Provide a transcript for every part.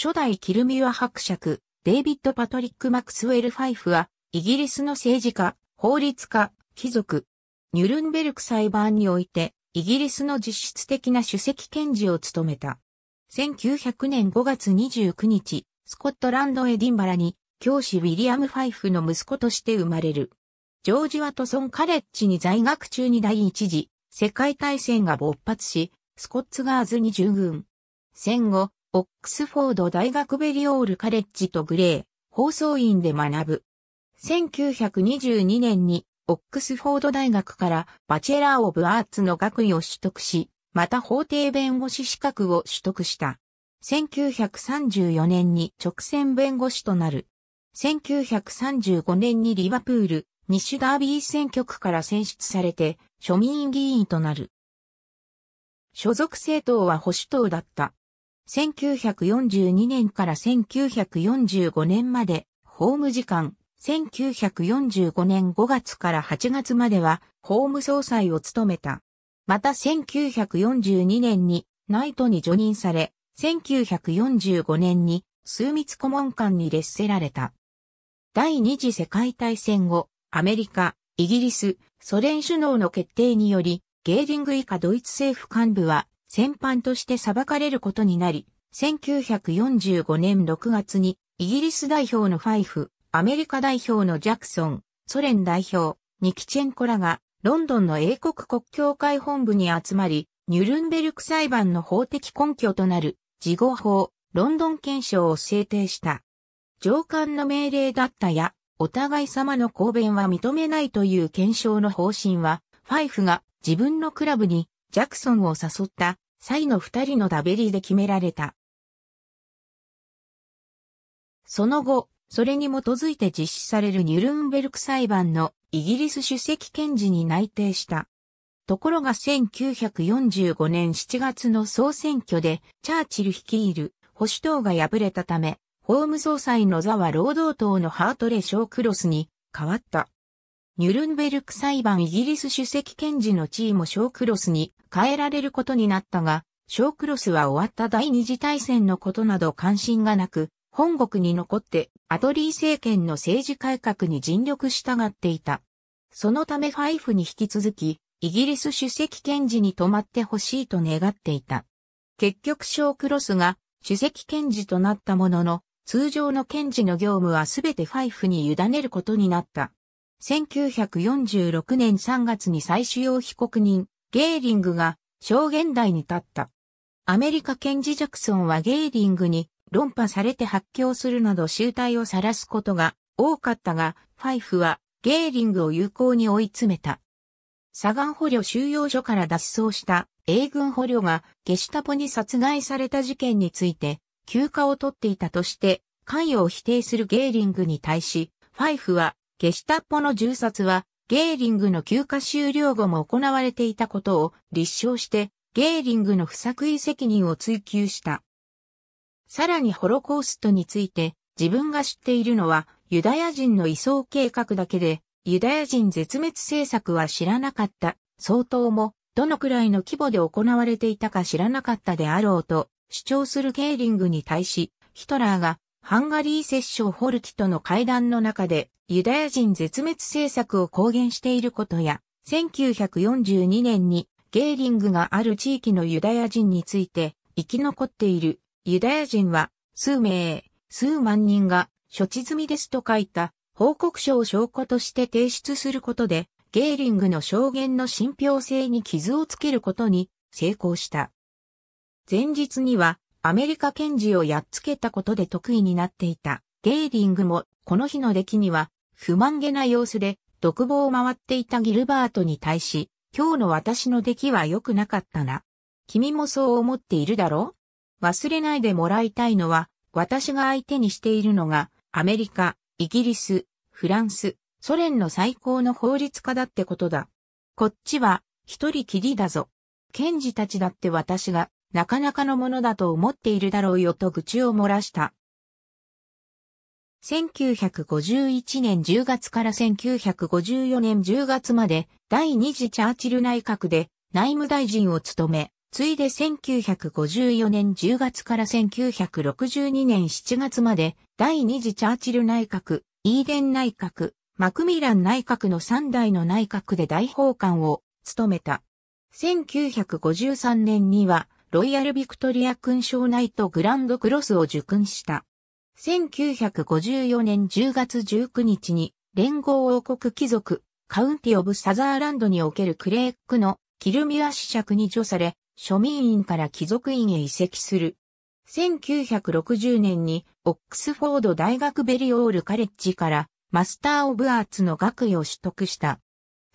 初代キルミュア伯爵、デイビッド・パトリック・マクスウェル・ファイフは、イギリスの政治家、法律家、貴族、ニュルンベルク裁判において、イギリスの実質的な主席検事を務めた。1900年5月29日、スコットランド・エディンバラに、教師ウィリアム・ファイフの息子として生まれる。ジョージ・ワトソン・カレッジに在学中に第一次世界大戦が勃発し、スコッツ・ガーズに従軍。戦後、オックスフォード大学ベリオールカレッジとグレー、放送院で学ぶ。1922年にオックスフォード大学からバチェラー・オブ・アーツの学位を取得し、また法廷弁護士資格を取得した。1934年に直線弁護士となる。1935年にリバプール、西ダービー選挙区から選出されて、庶民議員となる。所属政党は保守党だった。1942年から1945年まで、ホーム時間、1945年5月から8月までは、法務総裁を務めた。また1942年に、ナイトに除任され、1945年に、数密顧問官に列せられた。第二次世界大戦後、アメリカ、イギリス、ソ連首脳の決定により、ゲーリング以下ドイツ政府幹部は戦犯として裁かれることになり、1945年6月にイギリス代表のファイフ、アメリカ代表のジャクソン、ソ連代表、ニキチェンコらがロンドンの英国国教会本部に集まり、ニュルンベルク裁判の法的根拠となる、事後法、ロンドン憲章を制定した。上官の命令だったや、お互い様の公弁は認めないという憲章の方針は、ファイフが自分のクラブにジャクソンを誘った際の二人のダベリーで決められた。その後、それに基づいて実施されるニュルンベルク裁判のイギリス主席検事に内定した。ところが1945年7月の総選挙でチャーチル率いる保守党が敗れたため、法務総裁の座は労働党のハートレ・ショークロスに変わった。ニュルンベルク裁判イギリス主席検事の地位もショークロスに変えられることになったが、ショークロスは終わった第二次大戦のことなど関心がなく、本国に残ってアトリー政権の政治改革に尽力したがっていた。そのためファイフに引き続き、イギリス主席検事に泊まってほしいと願っていた。結局ショークロスが主席検事となったものの、通常の検事の業務はすべてファイフに委ねることになった。1946年3月に最主要被告人、ゲーリングが証言台に立った。アメリカ検事ジャクソンはゲーリングに論破されて発狂するなど集体を晒すことが多かったが、ファイフはゲーリングを有効に追い詰めた。サガン捕虜収容所から脱走した英軍捕虜がゲシュタポに殺害された事件について休暇を取っていたとして関与を否定するゲーリングに対し、ファイフはゲシュタッポの銃殺は、ゲーリングの休暇終了後も行われていたことを立証して、ゲーリングの不作為責任を追求した。さらにホロコーストについて、自分が知っているのは、ユダヤ人の移送計画だけで、ユダヤ人絶滅政策は知らなかった、相当も、どのくらいの規模で行われていたか知らなかったであろうと、主張するゲーリングに対し、ヒトラーがハンガリー摂政ホルキとの会談の中でユダヤ人絶滅政策を公言していることや、1942年にゲーリングがある地域のユダヤ人について生き残っているユダヤ人は数名、数万人が処置済みですと書いた報告書を証拠として提出することで、ゲーリングの証言の信憑性に傷をつけることに成功した。前日にはアメリカ検事をやっつけたことで得意になっていたゲーリングもこの日の出来には不満げな様子で独房を回っていたギルバートに対し今日の私の出来は良くなかったな。君もそう思っているだろう忘れないでもらいたいのは私が相手にしているのがアメリカ、イギリス、フランス、ソ連の最高の法律家だってことだ。こっちは一人きりだぞ。検事たちだって私がなかなかのものだと思っているだろうよと愚痴を漏らした。1951年10月から1954年10月まで第二次チャーチル内閣で内務大臣を務め、ついで1954年10月から1962年7月まで第二次チャーチル内閣、イーデン内閣、マクミラン内閣の3代の内閣で大法官を務めた。1953年にはロイヤル・ビクトリア勲章ナイト・グランド・クロスを受勲した。1954年10月19日に、連合王国貴族、カウンティ・オブ・サザーランドにおけるクレークのキルミア子爵に除され、庶民院から貴族院へ移籍する。1960年にオックスフォード大学ベリオールカレッジからマスター・オブ・アーツの学位を取得した。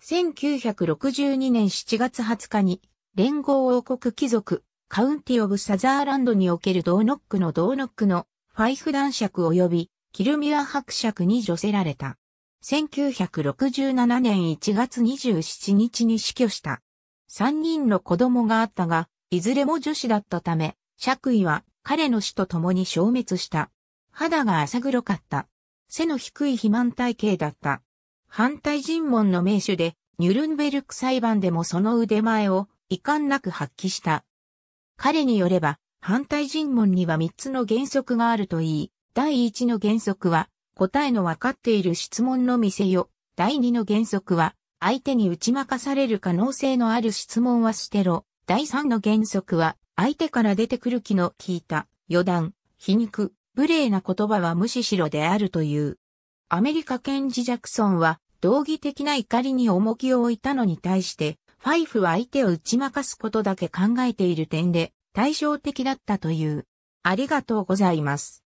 1962年7月20日に連合王国貴族カウンティオブサザーランドにおけるドーノックのドーノックのファイフ男爵及びキルミア伯爵に除せられた。1967年1月27日に死去した。3人の子供があったが、いずれも女子だったため、爵位は彼の死と共に消滅した。肌が浅黒かった。背の低い肥満体型だった。反対尋問の名手で、ニュルンベルク裁判でもその腕前を遺憾なく発揮した。彼によれば、反対尋問には3つの原則があるといい、第1の原則は、答えの分かっている質問の見せよ。第2の原則は、相手に打ち負かされる可能性のある質問は捨てろ。第3の原則は、相手から出てくる気の利いた、余談、皮肉、無礼な言葉は無視しろであるという。アメリカ検事ジャクソンは、道義的な怒りに重きを置いたのに対して、ファイフは相手を打ち負かすことだけ考えている点で対照的だったという。ありがとうございます。